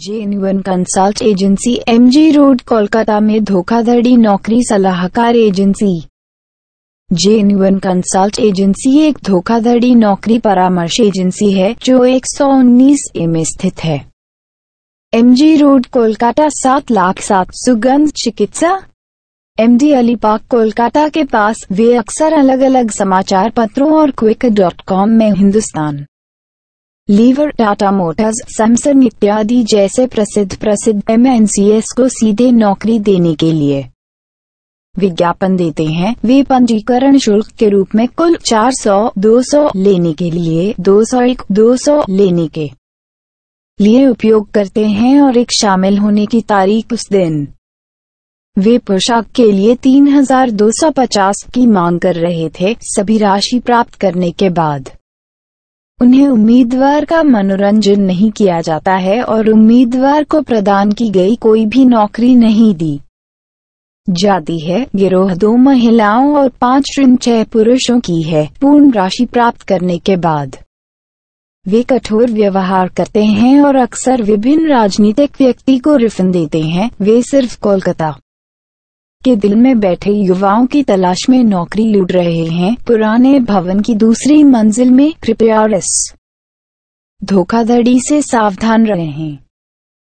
genuine consult agency MG road Kolkata में धोखाधड़ी नौकरी सलाहकार एजेंसी जेन्युन कंसल्ट एजेंसी एक धोखाधड़ी नौकरी परामर्श एजेंसी है जो 119 ए में स्थित है एमजी रोड कोलकाता सात लाख सात सुगंध चिकित्सा एमडी अली पाक कोलकाता के पास वे अक्सर अलग अलग समाचार पत्रों और क्विक डॉट कॉम में Hindustan Lever Tata Motors Samsung इत्यादि जैसे प्रसिद्ध प्रसिद्ध एम को सीधे नौकरी देने के लिए विज्ञापन देते हैं वे पंजीकरण शुल्क के रूप में कुल 400, 200 लेने के लिए 201, 200 लेने के लिए उपयोग करते हैं और एक शामिल होने की तारीख उस दिन वे पोशाक के लिए 3250 की मांग कर रहे थे सभी राशि प्राप्त करने के बाद उन्हें उम्मीदवार का मनोरंजन नहीं किया जाता है और उम्मीदवार को प्रदान की गई कोई भी नौकरी नहीं दी जाती है गिरोह दो महिलाओं और पांच ऋण छह पुरुषों की है पूर्ण राशि प्राप्त करने के बाद वे कठोर व्यवहार करते हैं और अक्सर विभिन्न राजनीतिक व्यक्ति को रिफन देते हैं वे सिर्फ कोलकाता के दिल में बैठे युवाओं की तलाश में नौकरी लूट रहे हैं पुराने भवन की दूसरी मंजिल में कृपया धोखाधड़ी से सावधान रहें